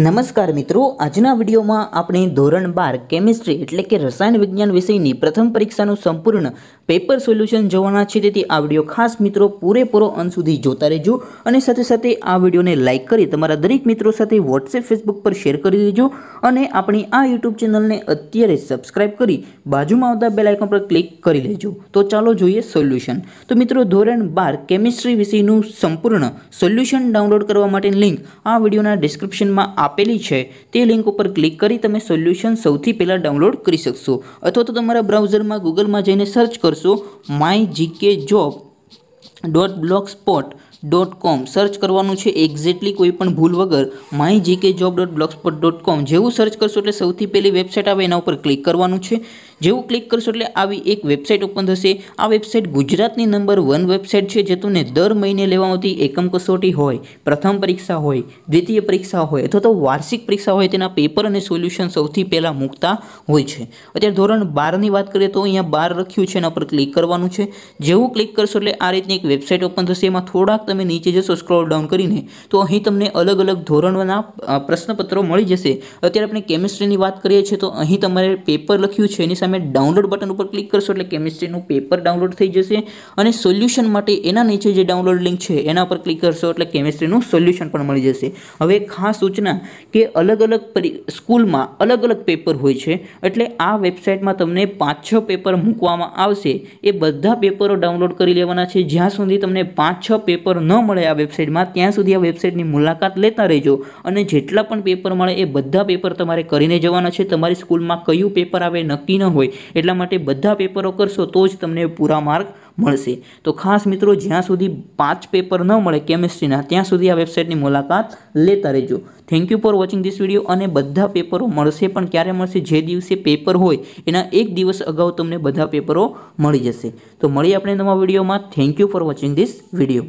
નમસ્કાર મિત્રો આજના વિડીયોમાં આપણે ધોરણ બાર કેમિસ્ટ્રી એટલે કે રસાયણ વિજ્ઞાન વિષયની પ્રથમ પરીક્ષાનું સંપૂર્ણ પેપર સોલ્યુશન જોવાના છે તેથી આ વિડીયો ખાસ મિત્રો પૂરેપૂરો અંત સુધી જોતા રહેજો અને સાથે સાથે આ વિડીયોને લાઇક કરી તમારા દરેક મિત્રો સાથે વોટ્સએપ ફેસબુક પર શેર કરી દેજો અને આપણી આ યુટ્યુબ ચેનલને અત્યારે સબસ્ક્રાઇબ કરી બાજુમાં આવતા બેલ પર ક્લિક કરી લેજો તો ચાલો જોઈએ સોલ્યુશન તો મિત્રો ધોરણ બાર કેમિસ્ટ્રી વિષયનું સંપૂર્ણ સોલ્યુશન ડાઉનલોડ કરવા માટે લિંક આ વિડીયોના ડિસ્ક્રિપ્શનમાં આપેલી છે તે લિંક ઉપર ક્લિક કરી તમે સોલ્યુશન સૌથી પહેલાં ડાઉનલોડ કરી શકશો અથવા તો તમારા બ્રાઉઝરમાં ગૂગલમાં જઈને સર્ચ કરશો my GK job dot blogspot dot com search કરવાનું છે એક્ઝેક્ટલી કોઈપણ ભૂલ વગર my GK job dot blogspot dot com જેવું સર્ચ કરશો એટલે સૌથી પહેલી વેબસાઇટ આવે એના ઉપર ક્લિક કરવાનું છે જેવું ક્લિક કરશો એટલે આવી એક વેબસાઇટ ઓપન થશે આ વેબસાઇટ ગુજરાતની નંબર વન વેબસાઇટ છે જે તમને દર મહિને લેવામાં આવતી એકમ કસોટી હોય પ્રથમ પરીક્ષા હોય દ્વિતીય પરીક્ષા હોય અથવા તો વાર્ષિક પરીક્ષા હોય તેના પેપર અને સોલ્યુશન સૌથી પહેલાં મૂકતા હોય છે અત્યારે ધોરણ બારની વાત કરીએ તો અહીંયા બાર રખ્યું છે એના પર ક્લિક કરવાનું છે જેવું ક્લિક કરશો એટલે આ રીતની એક વેબસાઇટ ઓપન થશે એમાં થોડાક તમે નીચે જશો સ્ક્રોલ ડાઉન કરીને તો અહીં તમને અલગ અલગ ધોરણોના પ્રશ્નપત્રો મળી જશે અત્યારે આપણે કેમિસ્ટ્રીની વાત કરીએ છીએ તો અહીં તમારે પેપર લખ્યું છે એની સામે ડાઉનલોડ બટન ઉપર ક્લિક કરશો એટલે કેમિસ્ટ્રીનું પેપર ડાઉનલોડ થઈ જશે અને સોલ્યુશન માટે એના નીચે જે ડાઉનલોડ લિંક છે એના પર ક્લિક કરશો એટલે કેમિસ્ટ્રીનું સોલ્યુશન પણ મળી જશે હવે ખાસ સૂચના કે અલગ અલગ સ્કૂલમાં અલગ અલગ પેપર હોય છે એટલે આ વેબસાઇટમાં તમને પાંચ છ પેપર મૂકવામાં આવશે એ બધા પેપરો ડાઉનલોડ કરી લેવાના છે જ્યાં સુધી તમને પાંચ છ પેપર ન મળે આ વેબસાઇટમાં ત્યાં સુધી આ વેબસાઇટની મુલાકાત લેતા રહેજો અને જેટલા પણ પેપર મળે એ બધા પેપર તમારે કરીને જવાના છે તમારી સ્કૂલમાં કયું પેપર આવે નક્કી ન હોય એટલા માટે બધા પેપરો કરશો તો જ તમને પૂરા માર્ક મળશે તો ખાસ મિત્રો જ્યાં સુધી પાંચ પેપર ન મળે કેમેસ્ટ્રીના ત્યાં સુધી આ વેબસાઇટની મુલાકાત લેતા રહેજો thank you for watching this video અને બધા પેપરો મળશે પણ ક્યારે મળશે જે દિવસે પેપર હોય એના એક દિવસ અગાઉ તમને બધા પેપરો મળી જશે તો મળીએ આપણે નવા વિડીયોમાં thank you for watching this video